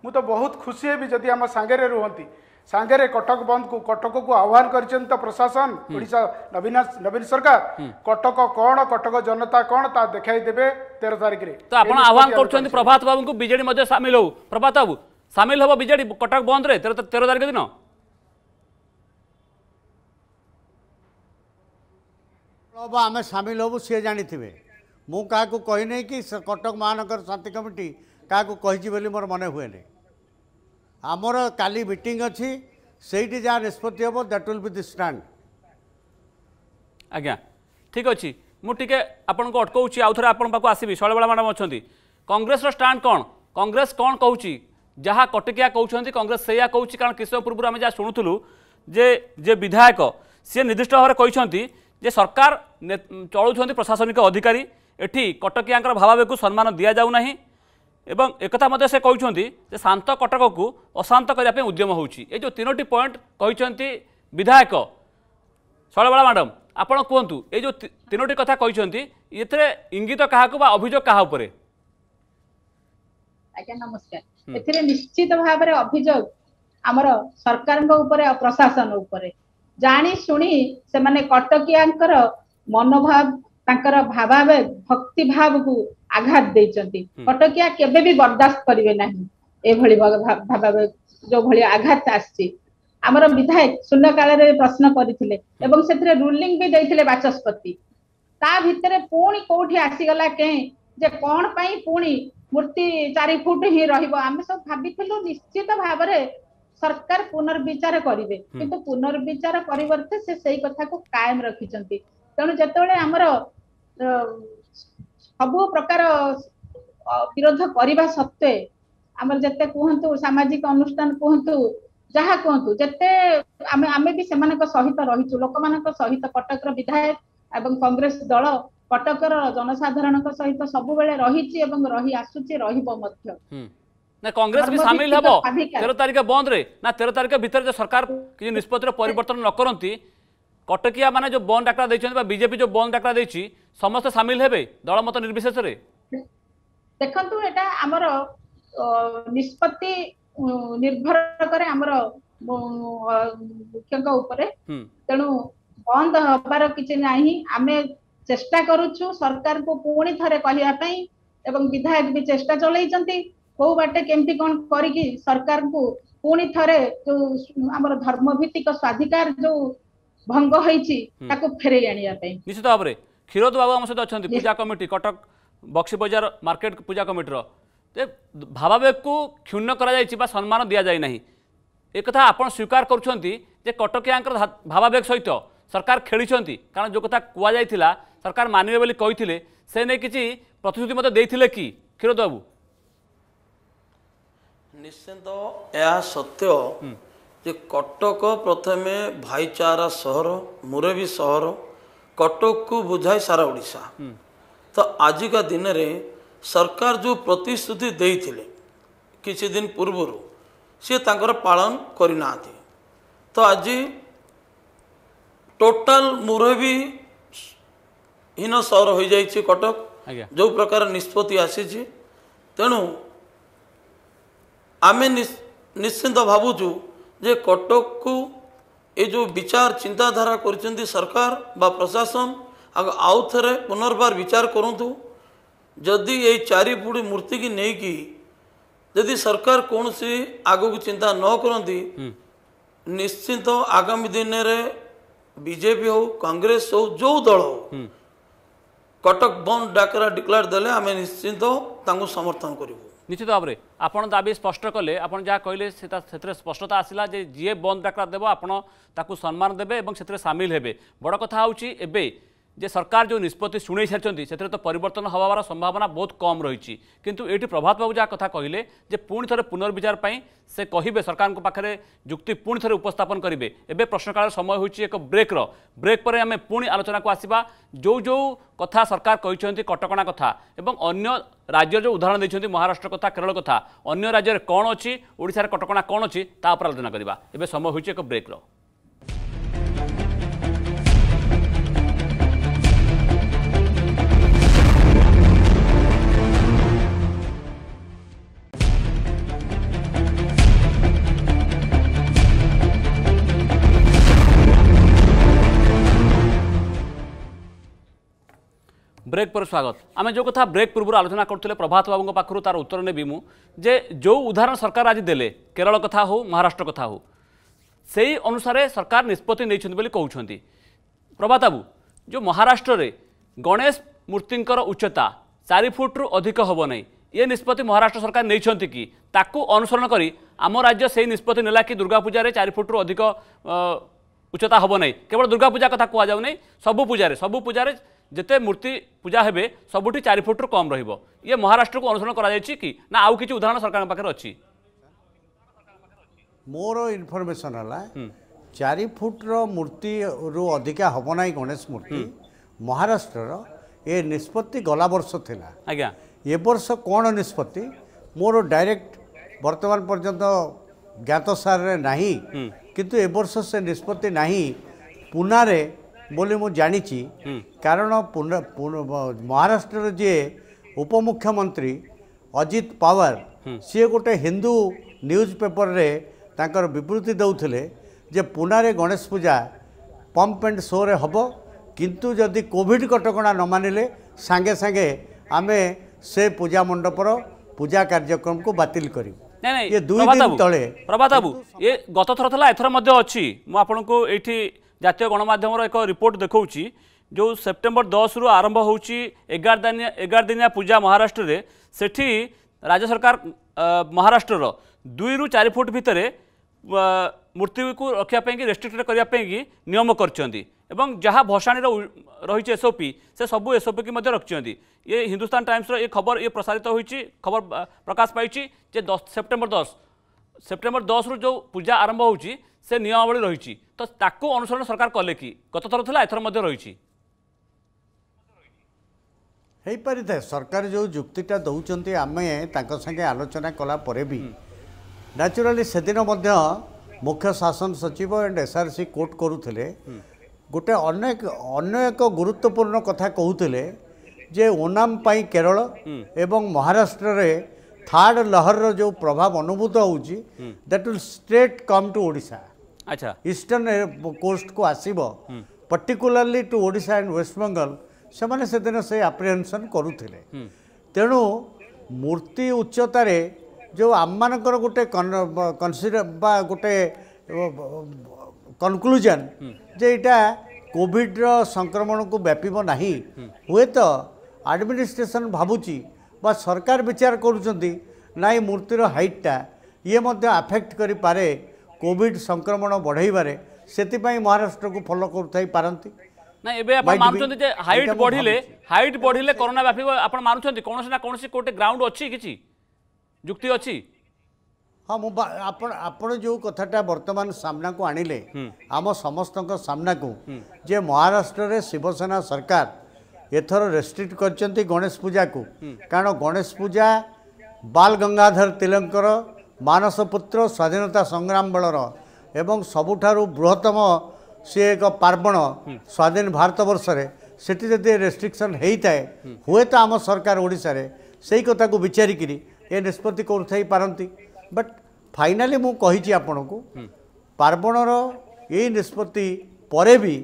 ମୁଁ ତ ବହୁତ ଖୁସି ହେବି ଯଦି ଆମ ସାଙ୍ଗରେ ରୁହନ୍ତି ସାଙ୍ଗରେ କଟକ ବନ୍ଦକୁ କଟକକୁ ଆହ୍ୱାନ କରିଛନ୍ତି ତ ପ୍ରଶାସନ ଓଡ଼ିଶା ନବୀନ ନବୀନ ସରକାର କଟକ କ'ଣ କଟକ ଜନତା କ'ଣ ତା ଦେଖାଇ ଦେବେ ତେର ତାରିଖରେ ତ ଆପଣ ଆହ୍ୱାନ କରୁଛନ୍ତି ପ୍ରଭାତ ବାବୁଙ୍କୁ ବିଜେଡି ମଧ୍ୟ ସାମିଲ ହଉ ପ୍ରଭାତ ବାବୁ ସାମିଲ ହବ ବିଜେଡି କଟକ ବନ୍ଦରେ ତେର ତେର ତାରିଖ ଦିନ ହବ ଆମେ ସାମିଲ ହବୁ ସିଏ ଜାଣିଥିବେ ମୁଁ କାହାକୁ କହିନି କି କଟକ ମହାନଗର ଶାନ୍ତି କମିଟି କାହାକୁ କହିଛି ବୋଲି ମୋର ମନେ ହୁଏନି आमर का मीटिंग अच्छी से निष्पत्ति हम दैट विल दि स्टाण आज्ञा ठीक अच्छे मुझे आपन को अटकाउँ आउ थे आप आसबि शैलवाला मैडम अच्छे कंग्रेस स्टाण कौन कंग्रेस कौन कौन जहाँ कटिकिया कौन कंग्रेस से कारण किसी पूर्व आम जहाँ शुणुलु जे जे विधायक सी निर्दिष्ट भाव कहते जे सरकार चलाउं प्रशासनिक अधिकारी एटी कटकिया भावावेग को सम्मान दि जाऊना ଏବଂ ଏକଥା ମଧ୍ୟ ସେ କହିଛନ୍ତି ଯେ ଶାନ୍ତ କଟକକୁ ଅଶାନ୍ତ କରିବା ପାଇଁ ଉଦ୍ୟମ ହେଉଛି ଏ ଯେଉଁ ତିନୋଟି ପଏଣ୍ଟ କହିଛନ୍ତି ବିଧାୟକ ଶୈଳବାଳ ମ୍ୟାଡ଼ାମ ଆପଣ କୁହନ୍ତୁ ଏ ଯେଉଁ ତିନୋଟି କଥା କହିଛନ୍ତି ଏଥିରେ ଇଙ୍ଗିତ କାହାକୁ ବା ଅଭିଯୋଗ କାହା ଉପରେ ଆଜ୍ଞା ନମସ୍କାର ଏଥିରେ ନିଶ୍ଚିତ ଭାବରେ ଅଭିଯୋଗ ଆମର ସରକାରଙ୍କ ଉପରେ ଆଉ ପ୍ରଶାସନ ଉପରେ ଜାଣିଶୁଣି ସେମାନେ କଟକିଆଙ୍କର ମନୋଭାବ ତାଙ୍କର ଭାବାବେ ଭକ୍ତି ଭାବକୁ ଆଘାତ ଦେଇଛନ୍ତି କଟକିଆ କେବେ ବି ବରଦାସ୍ତ କରିବେ ନାହିଁ ଏଭଳି ଭାବାବେଗ ଯୋଉଭଳି ଆଘାତ ଆସିଛି ଆମର ବିଧାୟକ ଶୂନ୍ୟ କାଳରେ ପ୍ରଶ୍ନ କରିଥିଲେ ଏବଂ ସେଥିରେ ରୁଲିଂ ବି ଦେଇଥିଲେ ବାଚସ୍ପତି ତା ଭିତରେ ପୁଣି କୋଉଠି ଆସିଗଲା କେଁ ଯେ କଣ ପାଇଁ ପୁଣି ମୂର୍ତ୍ତି ଚାରି ଫୁଟ ହିଁ ରହିବ ଆମେ ସବୁ ଭାବିଥିଲୁ ନିଶ୍ଚିତ ଭାବରେ ସରକାର ପୁନର୍ବିଚାର କରିବେ କିନ୍ତୁ ପୁନର୍ବିଚାର ପରିବର୍ତ୍ତେ ସେ ସେଇ କଥାକୁ କାଏମ ରଖିଛନ୍ତି ତେଣୁ ଯେତେବେଳେ ଆମର ସବୁ ପ୍ରକାର ବିରୋଧ କରିବା ସତ୍ତ୍ୱେ ଆମର ଯେତେ କୁହନ୍ତୁ ସାମାଜିକ ଅନୁଷ୍ଠାନ କୁହନ୍ତୁ ଯାହା କୁହନ୍ତୁ ଯେତେ ଆମେ ଆମେ ବି ସେମାନଙ୍କ ସହିତ ରହିଛୁ ଲୋକମାନଙ୍କ ସହିତ କଟକର ବିଧାୟକ ଏବଂ କଂଗ୍ରେସ ଦଳ କଟକର ଜନସାଧାରଣଙ୍କ ସହିତ ସବୁବେଳେ ରହିଛି ଏବଂ ରହି ଆସୁଛି ରହିବ ମଧ୍ୟ ନା କଂଗ୍ରେସ ବି ସାମିଲ ହେବ ତେର ତାରିଖ ବନ୍ଦରେ ନା ତେର ତାରିଖ ଭିତରେ ଯଦି ସରକାର କିଛି ନିଷ୍ପତ୍ତିର ପରିବର୍ତ୍ତନ ନ କରନ୍ତି কটকিয়া মানে যে বন্ড ডাকরা দিয়েছেন বা বিজেপি যে বন্ড ডাকরা দিয়েছি সমস্ত সামিল হবে দল মত নির্বিশেষে দেখুন এটা আমার নিষ্পত্তি নির্ভর করে আমার মুখ্যঙ্ক উপরে তেণু বন্ধ হবার কিছু না আমি চেষ্টা করুছু সরকার পুঁ থরে কহিবা পাই এবং বিধায়ক বি চেষ্টা চলাইছেন কেউ বাটে কমিটি କଣ করি সরকার পুঁ ଥରେ যে আমার ধর্মভিত্তিক স্বাধিকার যে ভঙ্গ হয়েছি তাকে ফেরাই আনিয়া পাই নিশ্চিত ভাবে ক্ষীরদ বাবু আমার সহ অনেক পূজা কমিটি কটক বক্সি বজার মার্কেট পূজা কমিটির যে ভাবাবেগকে ক্ষুণ্ণ করা যাই বা সম্মান দিয়া যাই না একথা আপনার স্বীকার করছেন যে কটকিয়াঙ্কর ভাবাবেগ সহিত সরকার খেলিছেন কারণ যে কথা কুয়াই সরকার মানবে বলে কে সে নিয়ে কিছু প্রতিশ্রুতি মতো দিয়ে কি ক্ষীরদ বাবু নিশ্চিন্ত এ সত্য যে কটক প্রথমে ভাইচারা সহর মুরবী সহর কটকু বুঝায় সারা ওড়িশা তো আজিকা দিনরে সরকার যে প্রতিশ্রুতি দিয়েছিলেন কিছু দিন পূর্বরু সে তাঁর পালন করে না তো আজি ଟୋଟାଲ ମୁରବୀହୀନ ସହର ହୋଇଯାଇଛି କଟକ ଯେଉଁ ପ୍ରକାର ନିଷ୍ପତ୍ତି ଆସିଛି ତେଣୁ ଆମେ ନିଶ୍ଚିନ୍ତ ଭାବୁଛୁ ଯେ କଟକକୁ ଏ ଯେଉଁ ବିଚାର ଚିନ୍ତାଧାରା କରିଛନ୍ତି ସରକାର ବା ପ୍ରଶାସନ ଆଗ ଆଉ ଥରେ ପୁନର୍ବାର ବିଚାର କରନ୍ତୁ ଯଦି ଏଇ ଚାରିପୁଡ଼ି ମୂର୍ତ୍ତିକି ନେଇକି ଯଦି ସରକାର କୌଣସି ଆଗକୁ ଚିନ୍ତା ନ କରନ୍ତି ନିଶ୍ଚିନ୍ତ ଆଗାମୀ ଦିନରେ ବିଜେପି ହଉ କଂଗ୍ରେସ ହଉ ଯେଉଁ ଦଳ ହଉ କଟକ ବନ୍ଦ ଡାକରା ଡିକ୍ଲାର ଦେଲେ ଆମେ ନିଶ୍ଚିନ୍ତ ତାଙ୍କୁ ସମର୍ଥନ କରିବୁ নিশ্চিত ভাবে আপনার দাবি স্পষ্ট কলে আপনার যা কে সে স্পষ্টতা আসলা যে যিয়ে বন্দ ডাকরা দেব আপনার তাকে সম্মান দেবে এবং সেতরে সামিল হবে বড় কথা হচ্ছে এবে ଯେ ସରକାର ଯେଉଁ ନିଷ୍ପତ୍ତି ଶୁଣେଇ ସାରିଛନ୍ତି ସେଥିରେ ତ ପରିବର୍ତ୍ତନ ହେବାର ସମ୍ଭାବନା ବହୁତ କମ୍ ରହିଛି କିନ୍ତୁ ଏଇଠି ପ୍ରଭାତ ବାବୁ ଯାହା କଥା କହିଲେ ଯେ ପୁଣି ଥରେ ପୁନର୍ବିଚାର ପାଇଁ ସେ କହିବେ ସରକାରଙ୍କ ପାଖରେ ଯୁକ୍ତି ପୁଣି ଥରେ ଉପସ୍ଥାପନ କରିବେ ଏବେ ପ୍ରଶ୍ନକାଳର ସମୟ ହେଉଛି ଏକ ବ୍ରେକ୍ର ବ୍ରେକ୍ ପରେ ଆମେ ପୁଣି ଆଲୋଚନାକୁ ଆସିବା ଯେଉଁ ଯେଉଁ କଥା ସରକାର କହିଛନ୍ତି କଟକଣା କଥା ଏବଂ ଅନ୍ୟ ରାଜ୍ୟର ଯେଉଁ ଉଦାହରଣ ଦେଇଛନ୍ତି ମହାରାଷ୍ଟ୍ର କଥା କେରଳ କଥା ଅନ୍ୟ ରାଜ୍ୟରେ କ'ଣ ଅଛି ଓଡ଼ିଶାରେ କଟକଣା କ'ଣ ଅଛି ତା ଉପରେ ଆଲୋଚନା କରିବା ଏବେ ସମୟ ହେଉଛି ଏକ ବ୍ରେକ୍ର ବ୍ରେକ୍ ପରେ ସ୍ୱାଗତ ଆମେ ଯେଉଁ କଥା ବ୍ରେକ୍ ପୂର୍ବରୁ ଆଲୋଚନା କରୁଥିଲେ ପ୍ରଭାତ ବାବୁଙ୍କ ପାଖରୁ ତାର ଉତ୍ତର ନେବି ମୁଁ ଯେ ଯେଉଁ ଉଦାହରଣ ସରକାର ଆଜି ଦେଲେ କେରଳ କଥା ହଉ ମହାରାଷ୍ଟ୍ର କଥା ହଉ ସେଇ ଅନୁସାରେ ସରକାର ନିଷ୍ପତ୍ତି ନେଇଛନ୍ତି ବୋଲି କହୁଛନ୍ତି ପ୍ରଭାତ ବାବୁ ଯେଉଁ ମହାରାଷ୍ଟ୍ରରେ ଗଣେଶ ମୂର୍ତ୍ତିଙ୍କର ଉଚ୍ଚତା ଚାରି ଫୁଟରୁ ଅଧିକ ହେବ ନାହିଁ ଏ ନିଷ୍ପତ୍ତି ମହାରାଷ୍ଟ୍ର ସରକାର ନେଇଛନ୍ତି କି ତାକୁ ଅନୁସରଣ କରି ଆମ ରାଜ୍ୟ ସେହି ନିଷ୍ପତ୍ତି ନେଲା କି ଦୁର୍ଗାପୂଜାରେ ଚାରି ଫୁଟରୁ ଅଧିକ ଉଚ୍ଚତା ହେବ ନାହିଁ କେବଳ ଦୁର୍ଗାପୂଜା କଥା କୁହାଯାଉ ନାହିଁ ସବୁ ପୂଜାରେ ସବୁ ପୂଜାରେ যেতে মূর্তি পূজা হবে সবুঠি চারি ফুট্রু কম রহব ইয়ে মহারাষ্ট্রকে অনুসরণ করা যাইছি কি না আউ কিছু উদাহরণ সরকার পাখে অছি ମୋର ଇନଫର୍ମେସନ୍ ହେଲା ଚାରି ଫୁଟର ମୂର୍ତ୍ତିରୁ ଅଧିକା ହେବ ନାହିଁ ଗଣେଶ ମୂର୍ତ୍ତି ମହାରାଷ୍ଟ୍ରର ଏ ନିଷ୍ପତ୍ତି ଗଲା ବର୍ଷ ଥିଲା ଆଜ୍ଞା ଏ ବର୍ଷ କ'ଣ ନିଷ୍ପତ୍ତି ମୋର ଡାଇରେକ୍ଟ ବର୍ତ୍ତମାନ ପର୍ଯ୍ୟନ୍ତ ଜ୍ଞାତ ସାରରେ ନାହିଁ କିନ୍ତୁ ଏ ବର୍ଷ ସେ ନିଷ୍ପତ୍ତି ନାହିଁ ପୁନାରେ ବୋଲି ମୁଁ ଜାଣିଛି କାରଣ ମହାରାଷ୍ଟ୍ରର ଯିଏ ଉପମୁଖ୍ୟମନ୍ତ୍ରୀ ଅଜିତ ପାୱାର ସିଏ ଗୋଟେ ହିନ୍ଦୁ ନ୍ୟୁଜ୍ ପେପରରେ ତାଙ୍କର ବିବୃତ୍ତି ଦେଉଥିଲେ ଯେ ପୁନାରେ ଗଣେଶ ପୂଜା ପମ୍ପ ଆଣ୍ଡ ଶୋରେ ହେବ କିନ୍ତୁ ଯଦି କୋଭିଡ଼ କଟକଣା ନ ମାନିଲେ ସାଙ୍ଗେ ସାଙ୍ଗେ ଆମେ ସେ ପୂଜା ମଣ୍ଡପର ପୂଜା କାର୍ଯ୍ୟକ୍ରମକୁ ବାତିଲ କରିବୁ ନାଇଁ ନାଇଁ ପ୍ରଭାତ ବାବୁ ଏ ଗତ ଥର ଥିଲା ଏଥର ମଧ୍ୟ ଅଛି ମୁଁ ଆପଣଙ୍କୁ ଏଇଠି ଜାତୀୟ ଗଣମାଧ୍ୟମର ଏକ ରିପୋର୍ଟ ଦେଖାଉଛି ଯେଉଁ ସେପ୍ଟେମ୍ବର ଦଶରୁ ଆରମ୍ଭ ହେଉଛି ଏଗାର ଦିନିଆ ଏଗାର ଦିନିଆ ପୂଜା ମହାରାଷ୍ଟ୍ରରେ ସେଠି ରାଜ୍ୟ ସରକାର ମହାରାଷ୍ଟ୍ରର ଦୁଇରୁ ଚାରି ଫୁଟ ଭିତରେ ମୂର୍ତ୍ତିକୁ ରଖିବା ପାଇଁକି ରେଷ୍ଟ୍ରିକ୍ଟେଡ଼ କରିବା ପାଇଁକି ନିୟମ କରିଛନ୍ତି ଏବଂ ଯାହା ଭସାଣିର ରହିଛି ଏସ୍ଓପି ସେ ସବୁ ଏସ୍ଓପିକି ମଧ୍ୟ ରଖିଛନ୍ତି ଏ ହିନ୍ଦୁସ୍ତାନ ଟାଇମ୍ସର ଏ ଖବର ଇଏ ପ୍ରସାରିତ ହୋଇଛି ଖବର ପ୍ରକାଶ ପାଇଛି ଯେ ଦଶ ସେପ୍ଟେମ୍ବର ଦଶ ସେପ୍ଟେମ୍ବର ଦଶରୁ ଯେଉଁ ପୂଜା ଆରମ୍ଭ ହେଉଛି ସେ ନିୟମାବଳୀ ରହିଛି ତ ତାକୁ ଅନୁସରଣ ସରକାର କଲେ କି ଗତଥର ଥିଲା ଏଥର ମଧ୍ୟ ରହିଛି ହେଇପାରିଥାଏ ସରକାର ଯେଉଁ ଯୁକ୍ତିଟା ଦେଉଛନ୍ତି ଆମେ ତାଙ୍କ ସାଙ୍ଗେ ଆଲୋଚନା କଲା ପରେ ବି ନ୍ୟାଚୁରାଲି ସେଦିନ ମଧ୍ୟ ମୁଖ୍ୟ ଶାସନ ସଚିବ ଆଣ୍ଡ ଏସ୍ଆର୍ସି କୋର୍ଟ କରୁଥିଲେ ଗୋଟେ ଅନ୍ୟ ଅନ୍ୟ ଏକ ଗୁରୁତ୍ୱପୂର୍ଣ୍ଣ କଥା କହୁଥିଲେ ଯେ ଓନାମ ପାଇଁ କେରଳ ଏବଂ ମହାରାଷ୍ଟ୍ରରେ ଥାର୍ଡ଼ ଲହରର ଯେଉଁ ପ୍ରଭାବ ଅନୁଭୂତ ହେଉଛି that will straight come to Odisha eastern କୋଷ୍ଟକୁ ଆସିବ particularly to Odisha and West Bengal ସେମାନେ ସେଦିନ ସେ ଆପ୍ରିହେନସନ୍ କରୁଥିଲେ ତେଣୁ ମୂର୍ତ୍ତି ଉଚ୍ଚତାରେ ଯେଉଁ ଆମମାନଙ୍କର ଗୋଟେ କନସିଡ଼ ବା ଗୋଟେ କନକ୍ଲୁଜନ୍ ଯେ ଏଇଟା କୋଭିଡ଼ର ସଂକ୍ରମଣକୁ ବ୍ୟାପିବ ନାହିଁ ହୁଏତ ଆଡ଼ମିନିଷ୍ଟ୍ରେସନ୍ ଭାବୁଛି ବା ସରକାର ବିଚାର କରୁଛନ୍ତି ନାଇଁ ମୂର୍ତ୍ତିର ହାଇଟ୍ଟା ଇଏ ମଧ୍ୟ ଆଫେକ୍ଟ କରିପାରେ କୋଭିଡ୍ ସଂକ୍ରମଣ ବଢ଼େଇବାରେ ସେଥିପାଇଁ ମହାରାଷ୍ଟ୍ରକୁ ଫଲୋ କରୁଥାଇ ପାରନ୍ତି ନାଇଁ ଏବେ ଆପଣ ମାନୁଛନ୍ତି ଯେ ହାଇଟ୍ ବଢ଼ିଲେ ହାଇଟ୍ ବଢ଼ିଲେ କରୋନା ବ୍ୟାପିବ ଆପଣ ମାନୁଛନ୍ତି କୌଣସି ନା କୌଣସି ଗୋଟେ ଗ୍ରାଉଣ୍ଡ ଅଛି କିଛି ଯୁକ୍ତି ଅଛି ହଁ ମୁଁ ଆପଣ ଆପଣ ଯେଉଁ କଥାଟା ବର୍ତ୍ତମାନ ସାମ୍ନାକୁ ଆଣିଲେ ଆମ ସମସ୍ତଙ୍କ ସାମ୍ନାକୁ ଯେ ମହାରାଷ୍ଟ୍ରରେ ଶିବସେନା ସରକାର ଏଥର ରେଷ୍ଟ୍ରିକ୍ଟ କରିଛନ୍ତି ଗଣେଶ ପୂଜାକୁ କାରଣ ଗଣେଶ ପୂଜା ବାଲ ଗଙ୍ଗାଧର ତିଲକଙ୍କର ମାନସପୁତ୍ର ସ୍ୱାଧୀନତା ସଂଗ୍ରାମ ବେଳର ଏବଂ ସବୁଠାରୁ ବୃହତ୍ତମ ସିଏ ଏକ ପାର୍ବଣ ସ୍ୱାଧୀନ ଭାରତ ବର୍ଷରେ ସେଠି ଯଦି ରେଷ୍ଟ୍ରିକ୍ସନ୍ ହେଇଥାଏ ହୁଏତ ଆମ ସରକାର ଓଡ଼ିଶାରେ ସେଇ କଥାକୁ ବିଚାରିକିରି ଏ ନିଷ୍ପତ୍ତି କରୁଥାଇ ପାରନ୍ତି ବଟ୍ ଫାଇନାଲି ମୁଁ କହିଛି ଆପଣଙ୍କୁ ପାର୍ବଣର ଏଇ ନିଷ୍ପତ୍ତି ପରେ ବି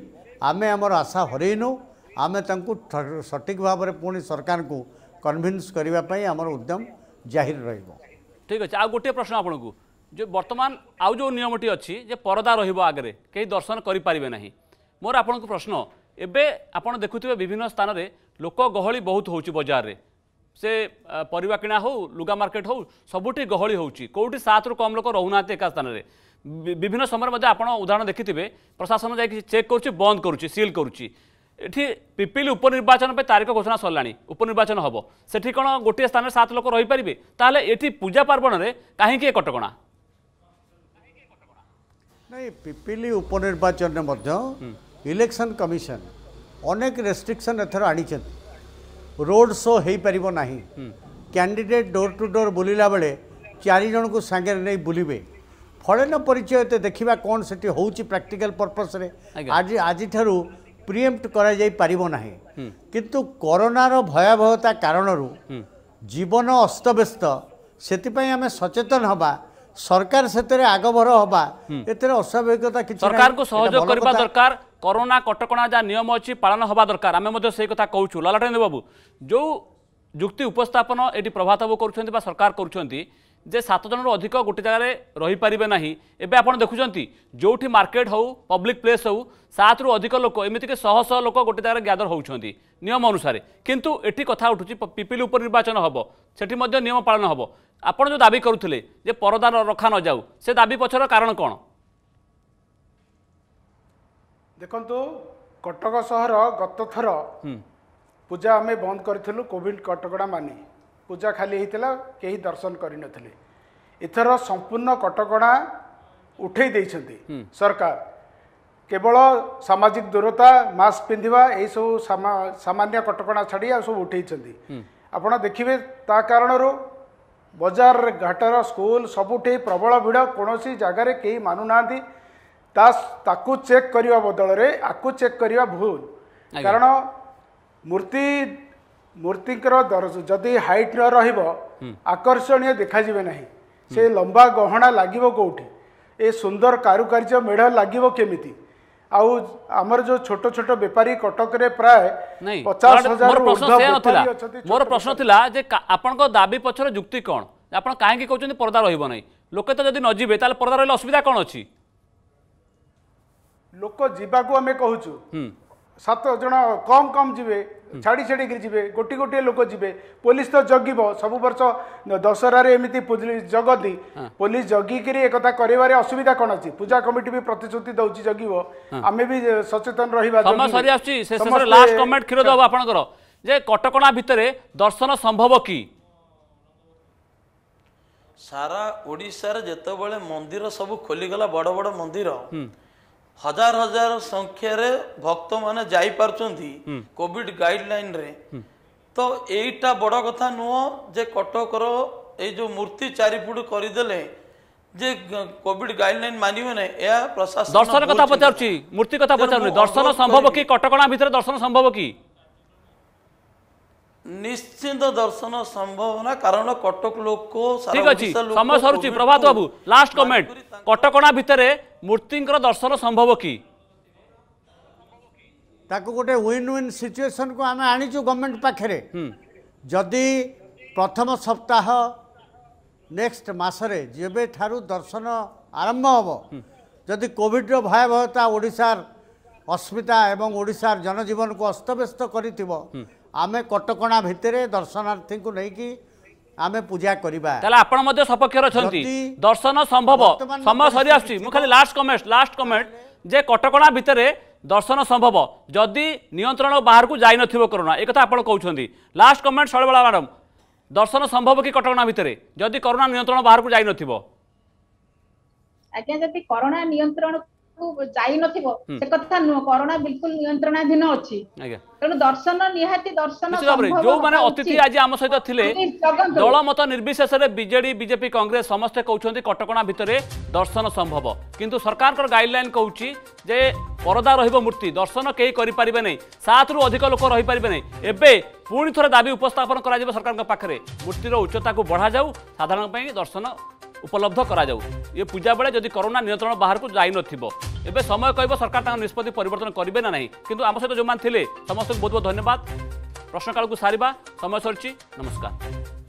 ଆମେ ଆମର ଆଶା ହରେଇନୁ ଆମେ ତାଙ୍କୁ ସଠିକ୍ ଭାବରେ ପୁଣି ସରକାରଙ୍କୁ କନ୍ଭିନ୍ସ କରିବା ପାଇଁ ଆମର ଉଦ୍ୟମ ଜାହିର ରହିବ ঠিক আছে আউ গোটিয়ে প্রশ্ন আপনার যে বর্তমান আউ যে নিয়মটি অছি যে পরদা রহব আগে কেউ দর্শন করে পারে না মোর আপনার প্রশ্ন এবে আপনার দেখুবে বিভিন্ন স্থানের লোক গহলি বহুত হচ্ছে বজারে সে পরিবা কিনা হো লুগা মার্কেট হো সবুটি গহলি হচ্ছে কোটি সাতরু কম লোক রহুনা একা স্থানের বিভিন্ন সময় আপনার উদাহরণ দেখিবে প্রশাসন যাই চেক করছে বন্ধ করছে সিল করছে এটি পিপিলি উপনির্বাচন পাই তারিখ ঘোষণা সরলা উপনির্বাচন হব সেটি কোণ গোটিয়ে স্থানের সাত লোক রহিপারে তাহলে এটি পূজা পার্বণের কাহিকি এ কটকণা ନାଇଁ ପିପିଲି ଉପନିର୍ବାଚନରେ ମଧ୍ୟ ଇଲେକ୍ସନ୍ କମିଶନ ଅନେକ ରେଷ୍ଟ୍ରିକ୍ସନ୍ ଏଥର ଆଣିଛନ୍ତି ରୋଡ୍ ଶୋ ହୋଇପାରିବ ନାହିଁ କ୍ୟାଣ୍ଡିଡେଟ୍ ଡୋର୍ ଟୁ ଡୋର୍ ବୁଲିଲା ବେଳେ ଚାରିଜଣଙ୍କୁ ସାଙ୍ଗରେ ନେଇ ବୁଲିବେ ଫଳେନ ପରିଚୟ ଏତେ ଦେଖିବା କ'ଣ ସେଠି ହେଉଛି ପ୍ରାକ୍ଟିକାଲ ପର୍ପସ୍ରେ ଆଜି ଆଜିଠାରୁ ପ୍ରିଏମ୍ପ୍ଟ କରାଯାଇପାରିବ ନାହିଁ କିନ୍ତୁ କରୋନାର ଭୟାବହତା କାରଣରୁ ଜୀବନ ଅସ୍ତବ୍ୟସ୍ତ ସେଥିପାଇଁ ଆମେ ସଚେତନ ହେବା ସରକାର ସେଥିରେ ଆଗଭର ହେବା ଏଥିରେ ଅସ୍ୱାଭାବିକତା କିଛି ସରକାରଙ୍କୁ ସହଯୋଗ କରିବା ଦରକାର କରୋନା କଟକଣା ଯାହା ନିୟମ ଅଛି ପାଳନ ହେବା ଦରକାର ଆମେ ମଧ୍ୟ ସେଇ କଥା କହୁଛୁ ଲାଲାଟେନ୍ଦ୍ର ବାବୁ ଯେଉଁ ଯୁକ୍ତି ଉପସ୍ଥାପନ ଏଠି ପ୍ରଭାତ ବାବୁ କରୁଛନ୍ତି ବା ସରକାର କରୁଛନ୍ତି ଯେ ସାତ ଜଣରୁ ଅଧିକ ଗୋଟିଏ ଜାଗାରେ ରହିପାରିବେ ନାହିଁ ଏବେ ଆପଣ ଦେଖୁଛନ୍ତି ଯେଉଁଠି ମାର୍କେଟ ହେଉ ପବ୍ଲିକ୍ ପ୍ଲେସ୍ ହେଉ ସାତରୁ ଅଧିକ ଲୋକ ଏମିତିକି ଶହ ଶହ ଲୋକ ଗୋଟିଏ ଜାଗାରେ ଗ୍ୟାଦର ହେଉଛନ୍ତି ନିୟମ ଅନୁସାରେ କିନ୍ତୁ ଏଠି କଥା ଉଠୁଛି ପିପିଲି ଉପରେ ନିର୍ବାଚନ ହେବ ସେଠି ମଧ୍ୟ ନିୟମ ପାଳନ ହେବ ଆପଣ ଯେଉଁ ଦାବି କରୁଥିଲେ ଯେ ପରଦା ରଖା ନଯାଉ ସେ ଦାବି ପଛର କାରଣ କ'ଣ ଦେଖନ୍ତୁ କଟକ ସହର ଗତଥର ପୂଜା ଆମେ ବନ୍ଦ କରିଥିଲୁ କୋଭିଡ଼ କଟକଣା ମାନି ପୂଜା ଖାଲି ହେଇଥିଲା କେହି ଦର୍ଶନ କରିନଥିଲେ ଏଥର ସମ୍ପୂର୍ଣ୍ଣ କଟକଣା ଉଠେଇ ଦେଇଛନ୍ତି ସରକାର କେବଳ ସାମାଜିକ ଦୂରତା ମାସ୍କ ପିନ୍ଧିବା ଏଇସବୁ ସାମାନ୍ୟ କଟକଣା ଛାଡ଼ି ଆଉ ସବୁ ଉଠେଇଛନ୍ତି ଆପଣ ଦେଖିବେ ତା କାରଣରୁ ବଜାର ଘାଟର ସ୍କୁଲ ସବୁଠି ପ୍ରବଳ ଭିଡ଼ କୌଣସି ଜାଗାରେ କେହି ମାନୁନାହାନ୍ତି ତା ତାକୁ ଚେକ୍ କରିବା ବଦଳରେ ଆକୁ ଚେକ୍ କରିବା ଭୁଲ କାରଣ ମୂର୍ତ୍ତି ମୂର୍ତ୍ତିଙ୍କର ଦରଜ ଯଦି ହାଇଟ୍ ନ ରହିବ ଆକର୍ଷଣୀୟ ଦେଖାଯିବେ ନାହିଁ ସେ ଲମ୍ବା ଗହଣା ଲାଗିବ କେଉଁଠି ଏ ସୁନ୍ଦର କାରୁକାର୍ଯ୍ୟ ମେଢ଼ ଲାଗିବ କେମିତି ଆଉ ଆମର ଯୋଉ ଛୋଟ ଛୋଟ ବେପାରୀ କଟକରେ ପ୍ରାୟ ପଚାଶ ମୋର ପ୍ରଶ୍ନ ଥିଲା ଯେ ଆପଣଙ୍କ ଦାବି ପଛର ଯୁକ୍ତି କ'ଣ ଆପଣ କାହିଁକି କହୁଛନ୍ତି ପର୍ଦା ରହିବ ନାହିଁ ଲୋକେ ତ ଯଦି ନ ଯିବେ ତାହେଲେ ପରଦା ରହିଲେ ଅସୁବିଧା କ'ଣ ଅଛି ଲୋକ ଯିବାକୁ ଆମେ କହୁଛୁ ସାତ ଜଣ କମ୍ କମ୍ ଯିବେ ଛାଡ଼ି ଛାଡ଼ିକିରି ଯିବେ ଗୋଟିଏ ଗୋଟିଏ ଲୋକ ଯିବେ ପୋଲିସ ତ ଜଗିବ ସବୁ ବର୍ଷ ଦଶହରାରେ ଏମିତି ଜଗନ୍ତି ପୋଲିସ ଜଗିକିରି ଏକଥା କରିବାରେ ଅସୁବିଧା କ'ଣ ଅଛି ପୂଜା କମିଟି ବି ପ୍ରତିଶ୍ରୁତି ଦଉଛି ଜଗିବ ଆମେ ବି ସଚେତନ ରହିବା ଯେ କଟକଣା ଭିତରେ ଦର୍ଶନ ସମ୍ଭବ କି ସାରା ଓଡ଼ିଶାରେ ଯେତେବେଳେ ମନ୍ଦିର ସବୁ ଖୋଲିଗଲା ବଡ଼ ବଡ଼ ମନ୍ଦିର ହଜାର ହଜାର ସଂଖ୍ୟାରେ ଭକ୍ତମାନେ ଯାଇପାରୁଛନ୍ତି କୋଭିଡ ଗାଇଡ଼ଲାଇନରେ ତ ଏଇଟା ବଡ଼ କଥା ନୁହଁ ଯେ କଟକର ଏଇ ଯେଉଁ ମୂର୍ତ୍ତି ଚାରିପୁଟ କରିଦେଲେ ଯେ କୋଭିଡ ଗାଇଡଲାଇନ ମାନିବେ ନାହିଁ ଏହା ପ୍ରଶାସନ ଦର୍ଶନ କଥା ପଚାରୁଛି ମୂର୍ତ୍ତି କଥା ପଚାରୁଛି ଦର୍ଶନ ସମ୍ଭବ କି କଟକଣା ଭିତରେ ଦର୍ଶନ ସମ୍ଭବ କି ନିଶ୍ଚିନ୍ତ ଦର୍ଶନ ସମ୍ଭବ ନା କାରଣ କଟକ ଲୋକ ଠିକ ଅଛି ସମୟ ସରୁଛି ପ୍ରଭାତ ବାବୁ ଲାଷ୍ଟ କମେଣ୍ଟ କଟକଣା ଭିତରେ ମୂର୍ତ୍ତିଙ୍କର ଦର୍ଶନ ସମ୍ଭବ କି ତାକୁ ଗୋଟେ ୱିନ୍ ୱିନ୍ ସିଚୁଏସନ୍କୁ ଆମେ ଆଣିଛୁ ଗଭର୍ଣ୍ଣମେଣ୍ଟ ପାଖରେ ଯଦି ପ୍ରଥମ ସପ୍ତାହ ନେକ୍ସଟ ମାସରେ ଯେବେଠାରୁ ଦର୍ଶନ ଆରମ୍ଭ ହେବ ଯଦି କୋଭିଡ଼ର ଭୟାବହତା ଓଡ଼ିଶାର ଅସ୍ମିତା ଏବଂ ଓଡ଼ିଶାର ଜନଜୀବନକୁ ଅସ୍ତବ୍ୟସ୍ତ କରିଥିବ ଆମେ କଟକଣା ଭିତରେ ଦର୍ଶନାର୍ଥୀଙ୍କୁ ନେଇକି ଆମେ ପୂଜା କରିବା ତାହେଲେ ଆପଣ ମଧ୍ୟ ସପକ୍ଷରେ ଅଛନ୍ତି ଦର୍ଶନ ସମ୍ଭବ ସମୟ ସରି ଆସୁଛି ମୁଁ ଖାଲି ଲାଷ୍ଟ କମେଣ୍ଟ ଲାଷ୍ଟ କମେଣ୍ଟ ଯେ କଟକଣା ଭିତରେ ଦର୍ଶନ ସମ୍ଭବ ଯଦି ନିୟନ୍ତ୍ରଣ ବାହାରକୁ ଯାଇନଥିବ କରୋନା ଏକଥା ଆପଣ କହୁଛନ୍ତି ଲାଷ୍ଟ କମେଣ୍ଟ ଶୈଳବାଳା ମ୍ୟାଡ଼ାମ୍ ଦର୍ଶନ ସମ୍ଭବ କି କଟକଣା ଭିତରେ ଯଦି କରୋନା ନିୟନ୍ତ୍ରଣ ବାହାରକୁ ଯାଇନଥିବ ଆଜ୍ଞା ଯଦି କରୋନା ନିୟନ୍ତ୍ରଣ ଯାଇନଥିବ ସେ କଥା ନୁହଁ କରୋନା ବିଲକୁଲ ନିୟନ୍ତ୍ରଣାଧୀନ ଅଛି ତେଣୁ ଦର୍ଶନ ନିହାତି ଦର୍ଶନ ଯୋଉମାନେ ଅତିଥି ଆଜି ଆମ ସହିତ ଥିଲେ ଦଳ ମତ ନିର୍ବିଶେଷରେ ବିଜେଡି ବିଜେପି କଂଗ୍ରେସ ସମସ୍ତେ କହୁଛନ୍ତି କଟକଣା ଭିତରେ ଦର୍ଶନ ସମ୍ଭବ କିନ୍ତୁ ସରକାରଙ୍କର ଗାଇଡଲାଇନ୍ କହୁଛି ଯେ ପରଦା ରହିବ ମୂର୍ତ୍ତି ଦର୍ଶନ କେହି କରିପାରିବେ ନାହିଁ ସାତରୁ ଅଧିକ ଲୋକ ରହିପାରିବେ ନାହିଁ ଏବେ ପୁଣି ଥରେ ଦାବି ଉପସ୍ଥାପନ କରାଯିବ ସରକାରଙ୍କ ପାଖରେ ମୂର୍ତ୍ତିର ଉଚ୍ଚତାକୁ ବଢ଼ାଯାଉ ସାଧାରଣଙ୍କ ପାଇଁ ଦର୍ଶନ ଉପଲବ୍ଧ କରାଯାଉ ଏ ପୂଜା ବେଳେ ଯଦି କରୋନା ନିୟନ୍ତ୍ରଣ ବାହାରକୁ ଯାଇନଥିବ ଏବେ ସମୟ କହିବ ସରକାର ତାଙ୍କ ନିଷ୍ପତ୍ତି ପରିବର୍ତ୍ତନ କରିବେ ନା ନାହିଁ କିନ୍ତୁ ଆମ ସହିତ ଯେଉଁମାନେ ଥିଲେ ସମସ୍ତଙ୍କୁ ବହୁତ ବହୁତ ଧନ୍ୟବାଦ ପ୍ରଶ୍ନକାଳକୁ ସାରିବା ସମୟ ସରିଛି ନମସ୍କାର